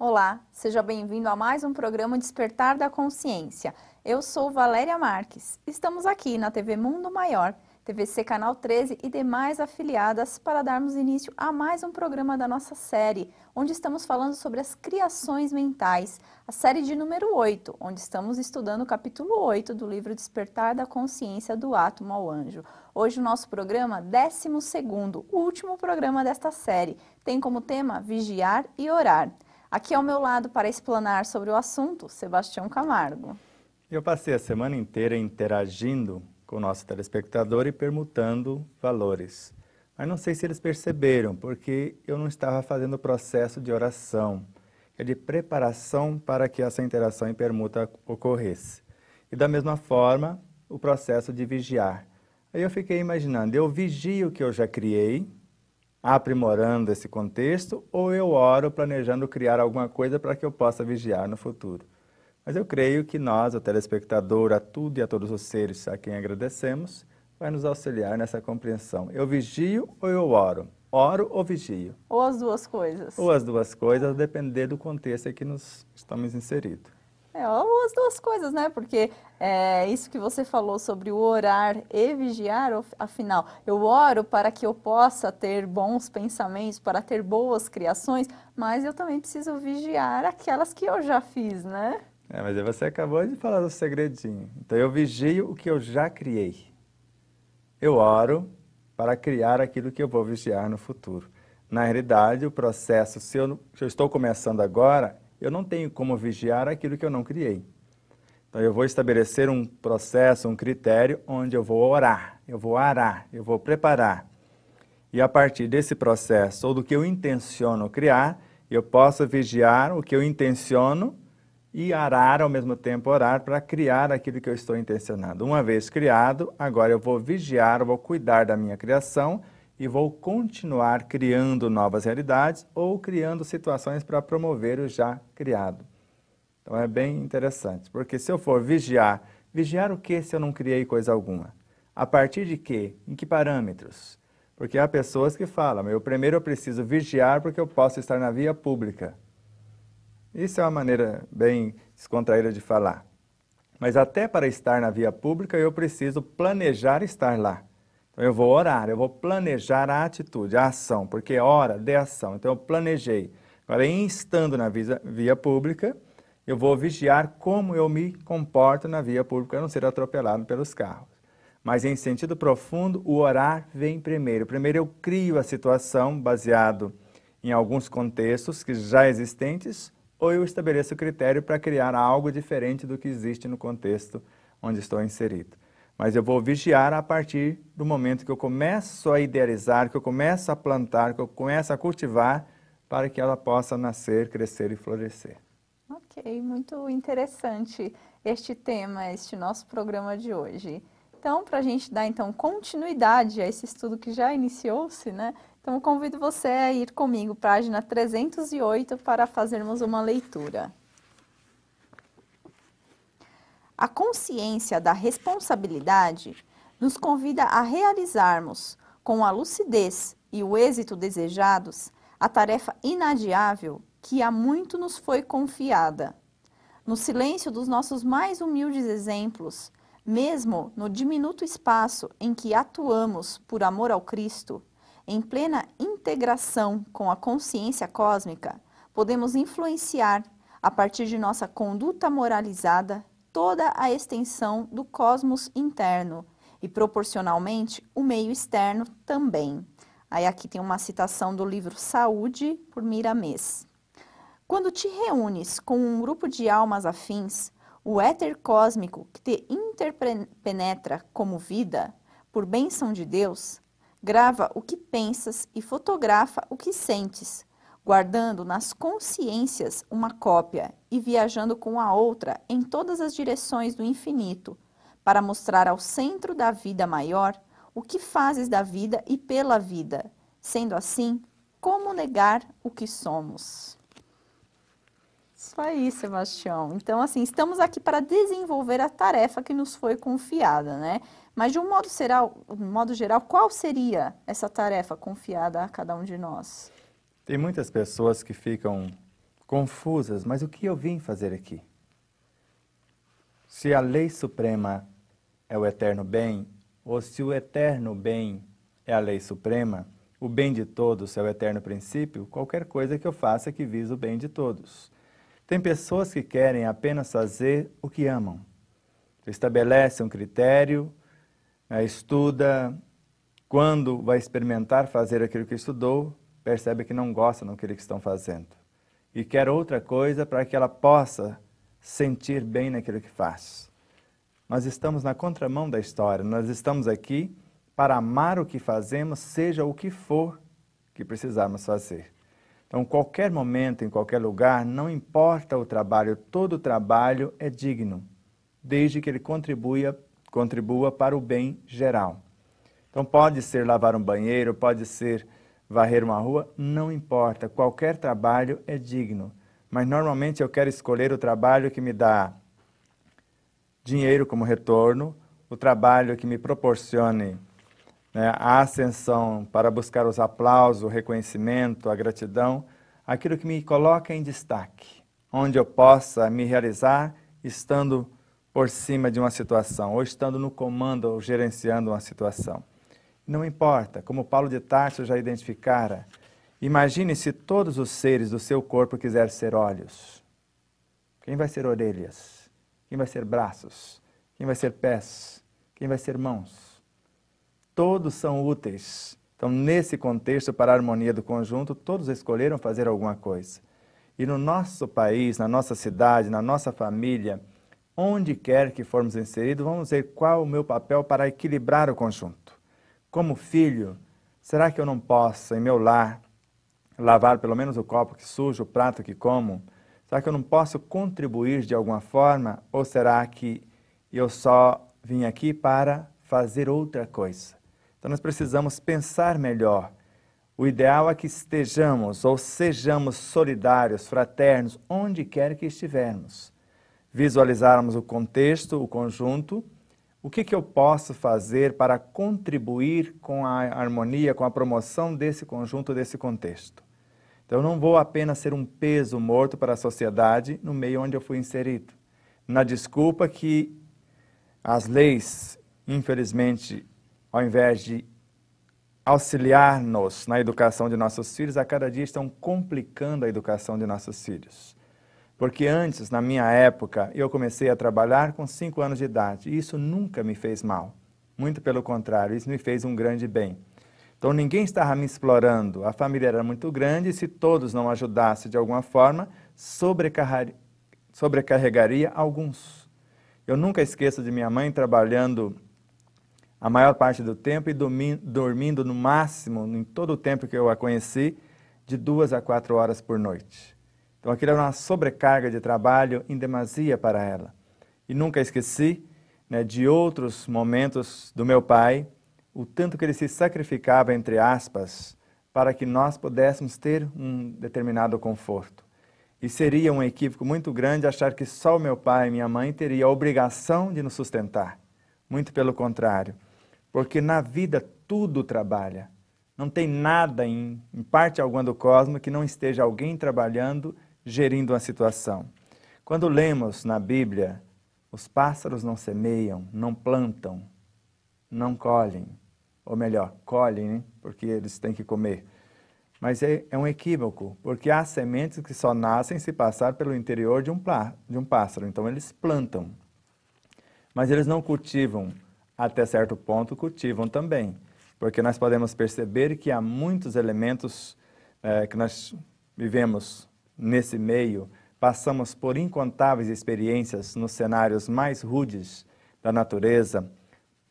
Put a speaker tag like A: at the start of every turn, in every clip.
A: Olá, seja bem-vindo a mais um programa Despertar da Consciência. Eu sou Valéria Marques. Estamos aqui na TV Mundo Maior TVC Canal 13 e demais afiliadas para darmos início a mais um programa da nossa série, onde estamos falando sobre as criações mentais, a série de número 8, onde estamos estudando o capítulo 8 do livro Despertar da Consciência do Átomo ao Anjo. Hoje o nosso programa 12º, o último programa desta série, tem como tema Vigiar e Orar. Aqui ao meu lado para explanar sobre o assunto, Sebastião Camargo.
B: Eu passei a semana inteira interagindo com o nosso telespectador e permutando valores. Mas não sei se eles perceberam, porque eu não estava fazendo o processo de oração, é de preparação para que essa interação e permuta ocorresse. E da mesma forma, o processo de vigiar. Aí eu fiquei imaginando, eu vigio o que eu já criei, aprimorando esse contexto, ou eu oro planejando criar alguma coisa para que eu possa vigiar no futuro. Mas eu creio que nós, o telespectador, a tudo e a todos os seres a quem agradecemos, vai nos auxiliar nessa compreensão. Eu vigio ou eu oro? Oro ou vigio?
A: Ou as duas coisas. Ou as
B: duas coisas, a depender do contexto em que nos estamos inseridos.
A: É, ou as duas coisas, né? Porque é, isso que você falou sobre o orar e vigiar, afinal, eu oro para que eu possa ter bons pensamentos, para ter boas criações, mas eu também preciso vigiar aquelas que eu já fiz, né?
B: É, mas aí você acabou de falar do segredinho. Então eu vigio o que eu já criei. Eu oro para criar aquilo que eu vou vigiar no futuro. Na realidade, o processo, se eu, se eu estou começando agora, eu não tenho como vigiar aquilo que eu não criei. Então eu vou estabelecer um processo, um critério onde eu vou orar, eu vou arar, eu vou preparar. E a partir desse processo ou do que eu intenciono criar, eu posso vigiar o que eu intenciono e arar ao mesmo tempo orar para criar aquilo que eu estou intencionado. Uma vez criado, agora eu vou vigiar, vou cuidar da minha criação e vou continuar criando novas realidades ou criando situações para promover o já criado. Então é bem interessante, porque se eu for vigiar, vigiar o que se eu não criei coisa alguma? A partir de quê? Em que parâmetros? Porque há pessoas que falam, "meu primeiro eu preciso vigiar porque eu posso estar na via pública. Isso é uma maneira bem descontraída de falar. Mas até para estar na via pública, eu preciso planejar estar lá. Então eu vou orar, eu vou planejar a atitude, a ação, porque é ora, de ação. Então eu planejei. Agora, estando na via, via pública, eu vou vigiar como eu me comporto na via pública, a não ser atropelado pelos carros. Mas em sentido profundo, o orar vem primeiro. Primeiro eu crio a situação baseado em alguns contextos que já existentes, ou eu estabeleço critério para criar algo diferente do que existe no contexto onde estou inserido. Mas eu vou vigiar a partir do momento que eu começo a idealizar, que eu começo a plantar, que eu começo a cultivar, para que ela possa nascer, crescer e florescer.
A: Ok, muito interessante este tema, este nosso programa de hoje. Então, para a gente dar então continuidade a esse estudo que já iniciou-se, né? Então convido você a ir comigo, página 308, para fazermos uma leitura. A consciência da responsabilidade nos convida a realizarmos, com a lucidez e o êxito desejados, a tarefa inadiável que há muito nos foi confiada. No silêncio dos nossos mais humildes exemplos, mesmo no diminuto espaço em que atuamos por amor ao Cristo, em plena integração com a consciência cósmica, podemos influenciar, a partir de nossa conduta moralizada, toda a extensão do cosmos interno e, proporcionalmente, o meio externo também. Aí aqui tem uma citação do livro Saúde, por Miramês. Quando te reúnes com um grupo de almas afins, o éter cósmico que te interpenetra como vida, por bênção de Deus, Grava o que pensas e fotografa o que sentes, guardando nas consciências uma cópia e viajando com a outra em todas as direções do infinito, para mostrar ao centro da vida maior o que fazes da vida e pela vida. Sendo assim, como negar o que somos? Isso aí, Sebastião. Então, assim, estamos aqui para desenvolver a tarefa que nos foi confiada, né? Mas, de um modo, geral, um modo geral, qual seria essa tarefa confiada a cada um de nós?
B: Tem muitas pessoas que ficam confusas, mas o que eu vim fazer aqui? Se a lei suprema é o eterno bem, ou se o eterno bem é a lei suprema, o bem de todos é o eterno princípio, qualquer coisa que eu faça que visa o bem de todos. Tem pessoas que querem apenas fazer o que amam. Estabelece um critério estuda, quando vai experimentar fazer aquilo que estudou, percebe que não gosta daquilo que estão fazendo e quer outra coisa para que ela possa sentir bem naquilo que faz. Nós estamos na contramão da história, nós estamos aqui para amar o que fazemos, seja o que for que precisarmos fazer. Então, qualquer momento, em qualquer lugar, não importa o trabalho, todo trabalho é digno, desde que ele contribua contribua para o bem geral. Então pode ser lavar um banheiro, pode ser varrer uma rua, não importa, qualquer trabalho é digno. Mas normalmente eu quero escolher o trabalho que me dá dinheiro como retorno, o trabalho que me proporcione né, a ascensão para buscar os aplausos, o reconhecimento, a gratidão, aquilo que me coloca em destaque, onde eu possa me realizar estando por cima de uma situação, ou estando no comando ou gerenciando uma situação. Não importa, como Paulo de Tarso já identificara, imagine se todos os seres do seu corpo quiserem ser olhos. Quem vai ser orelhas? Quem vai ser braços? Quem vai ser pés? Quem vai ser mãos? Todos são úteis. Então, nesse contexto, para a harmonia do conjunto, todos escolheram fazer alguma coisa. E no nosso país, na nossa cidade, na nossa família, Onde quer que formos inseridos, vamos ver qual o meu papel para equilibrar o conjunto. Como filho, será que eu não posso, em meu lar, lavar pelo menos o copo que sujo, o prato que como? Será que eu não posso contribuir de alguma forma? Ou será que eu só vim aqui para fazer outra coisa? Então nós precisamos pensar melhor. O ideal é que estejamos ou sejamos solidários, fraternos, onde quer que estivermos visualizarmos o contexto, o conjunto, o que, que eu posso fazer para contribuir com a harmonia, com a promoção desse conjunto, desse contexto? Então, eu não vou apenas ser um peso morto para a sociedade no meio onde eu fui inserido. Na desculpa que as leis, infelizmente, ao invés de auxiliar-nos na educação de nossos filhos, a cada dia estão complicando a educação de nossos filhos. Porque antes, na minha época, eu comecei a trabalhar com 5 anos de idade. E isso nunca me fez mal. Muito pelo contrário, isso me fez um grande bem. Então ninguém estava me explorando. A família era muito grande e se todos não ajudassem de alguma forma, sobrecarregaria, sobrecarregaria alguns. Eu nunca esqueço de minha mãe trabalhando a maior parte do tempo e dormindo no máximo, em todo o tempo que eu a conheci, de duas a quatro horas por noite. Então aquilo era uma sobrecarga de trabalho em demasia para ela. E nunca esqueci né, de outros momentos do meu pai, o tanto que ele se sacrificava, entre aspas, para que nós pudéssemos ter um determinado conforto. E seria um equívoco muito grande achar que só o meu pai e minha mãe teria a obrigação de nos sustentar. Muito pelo contrário, porque na vida tudo trabalha. Não tem nada em, em parte alguma do cosmos que não esteja alguém trabalhando gerindo uma situação. Quando lemos na Bíblia, os pássaros não semeiam, não plantam, não colhem, ou melhor, colhem, hein? porque eles têm que comer. Mas é, é, um equívoco, porque há sementes que só nascem se passar pelo interior de um, plá, de um pássaro. Então eles plantam. Mas eles não cultivam, até certo ponto cultivam também. Porque nós podemos perceber que há muitos elementos é, que nós vivemos Nesse meio, passamos por incontáveis experiências nos cenários mais rudes da natureza,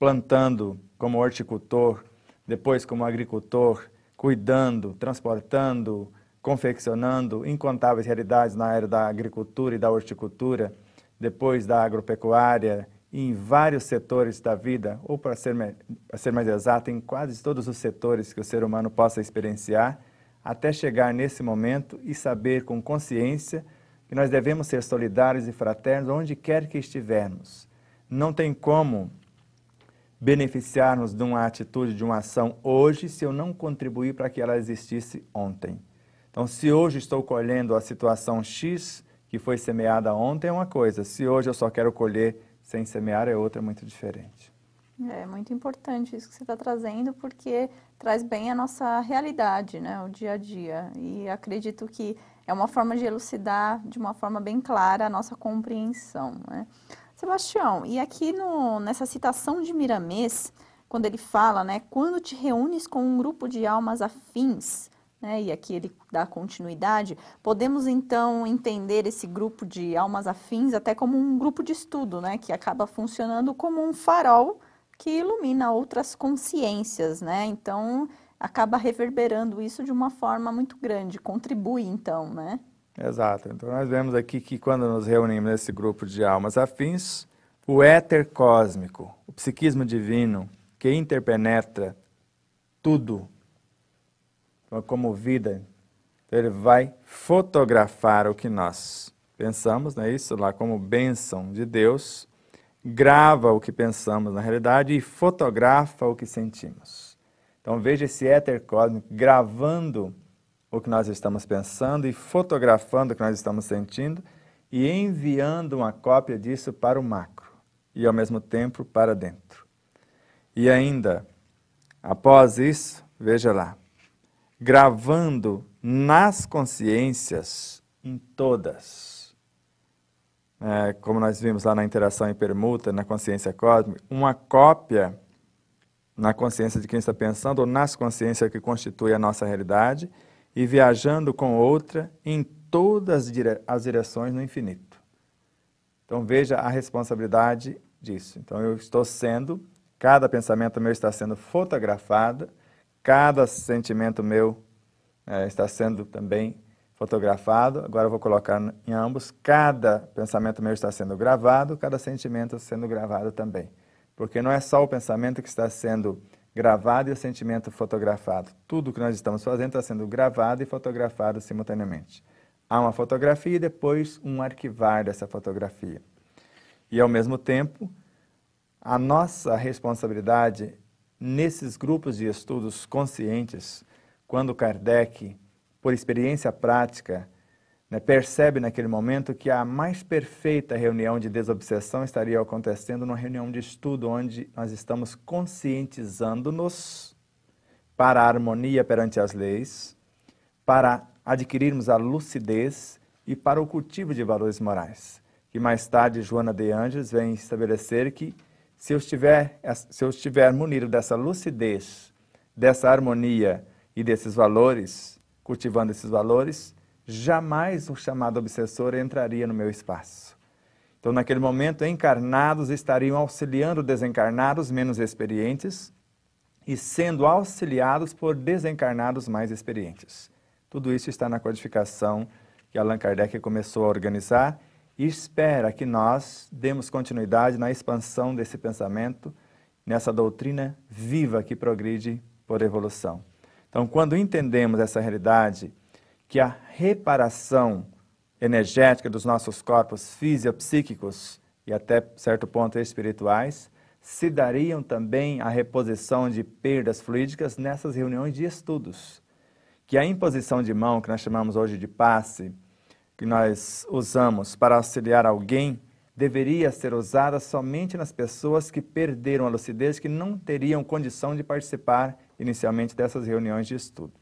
B: plantando como horticultor, depois como agricultor, cuidando, transportando, confeccionando incontáveis realidades na área da agricultura e da horticultura, depois da agropecuária em vários setores da vida, ou para ser, para ser mais exato, em quase todos os setores que o ser humano possa experienciar até chegar nesse momento e saber com consciência que nós devemos ser solidários e fraternos onde quer que estivermos. Não tem como beneficiarmos de uma atitude, de uma ação hoje, se eu não contribuir para que ela existisse ontem. Então, se hoje estou colhendo a situação X que foi semeada ontem, é uma coisa, se hoje eu só quero colher sem semear, é outra é muito diferente.
A: É muito importante isso que você está trazendo, porque traz bem a nossa realidade, né, o dia a dia. E acredito que é uma forma de elucidar de uma forma bem clara a nossa compreensão. Né? Sebastião, e aqui no, nessa citação de Miramês, quando ele fala, né, quando te reúnes com um grupo de almas afins, né, e aqui ele dá continuidade, podemos então entender esse grupo de almas afins até como um grupo de estudo, né, que acaba funcionando como um farol que ilumina outras consciências, né? Então acaba reverberando isso de uma forma muito grande, contribui então, né?
B: Exato. Então nós vemos aqui que quando nos reunimos nesse grupo de almas afins, o éter cósmico, o psiquismo divino que interpenetra tudo como vida, ele vai fotografar o que nós pensamos, né? Isso lá como bênção de Deus grava o que pensamos na realidade e fotografa o que sentimos. Então veja esse éter cósmico gravando o que nós estamos pensando e fotografando o que nós estamos sentindo e enviando uma cópia disso para o macro e ao mesmo tempo para dentro. E ainda, após isso, veja lá, gravando nas consciências em todas é, como nós vimos lá na interação em permuta, na consciência cósmica, uma cópia na consciência de quem está pensando ou nas consciências que constituem a nossa realidade e viajando com outra em todas as direções no infinito. Então veja a responsabilidade disso. Então eu estou sendo, cada pensamento meu está sendo fotografado, cada sentimento meu é, está sendo também fotografado, agora vou colocar em ambos. Cada pensamento meu está sendo gravado, cada sentimento está sendo gravado também. Porque não é só o pensamento que está sendo gravado e o sentimento fotografado. Tudo que nós estamos fazendo está sendo gravado e fotografado simultaneamente. Há uma fotografia e depois um arquivar dessa fotografia. E ao mesmo tempo, a nossa responsabilidade nesses grupos de estudos conscientes, quando Kardec por experiência prática, né, percebe naquele momento que a mais perfeita reunião de desobsessão estaria acontecendo numa reunião de estudo onde nós estamos conscientizando-nos para a harmonia perante as leis, para adquirirmos a lucidez e para o cultivo de valores morais. Que mais tarde Joana de Anjos vem estabelecer que se eu estiver, se eu estiver munido dessa lucidez, dessa harmonia e desses valores, cultivando esses valores, jamais o chamado obsessor entraria no meu espaço. Então, naquele momento, encarnados estariam auxiliando desencarnados menos experientes e sendo auxiliados por desencarnados mais experientes. Tudo isso está na codificação que Allan Kardec começou a organizar e espera que nós demos continuidade na expansão desse pensamento, nessa doutrina viva que progride por evolução. Então, quando entendemos essa realidade, que a reparação energética dos nossos corpos fisiopsíquicos e até certo ponto espirituais, se dariam também a reposição de perdas fluídicas nessas reuniões de estudos. Que a imposição de mão, que nós chamamos hoje de passe, que nós usamos para auxiliar alguém, deveria ser usada somente nas pessoas que perderam a lucidez, que não teriam condição de participar inicialmente dessas reuniões de estudo.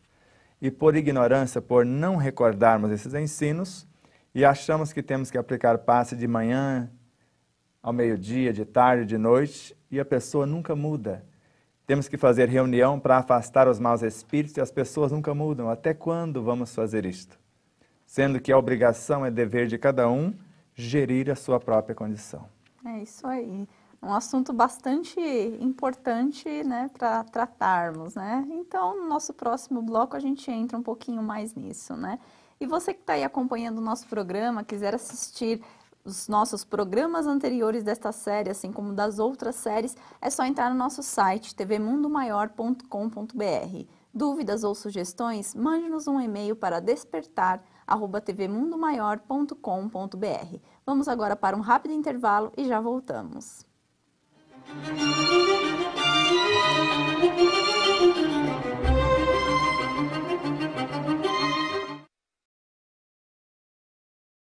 B: E por ignorância, por não recordarmos esses ensinos, e achamos que temos que aplicar passe de manhã, ao meio-dia, de tarde, de noite, e a pessoa nunca muda. Temos que fazer reunião para afastar os maus espíritos e as pessoas nunca mudam. Até quando vamos fazer isto? Sendo que a obrigação é dever de cada um gerir a sua própria condição.
A: É isso aí um assunto bastante importante né, para tratarmos, né? Então, no nosso próximo bloco, a gente entra um pouquinho mais nisso, né? E você que está aí acompanhando o nosso programa, quiser assistir os nossos programas anteriores desta série, assim como das outras séries, é só entrar no nosso site tvmundomaior.com.br. Dúvidas ou sugestões, mande-nos um e-mail para despertar arroba tvmundomaior.com.br. Vamos agora para um rápido intervalo e já voltamos.
B: Thank you.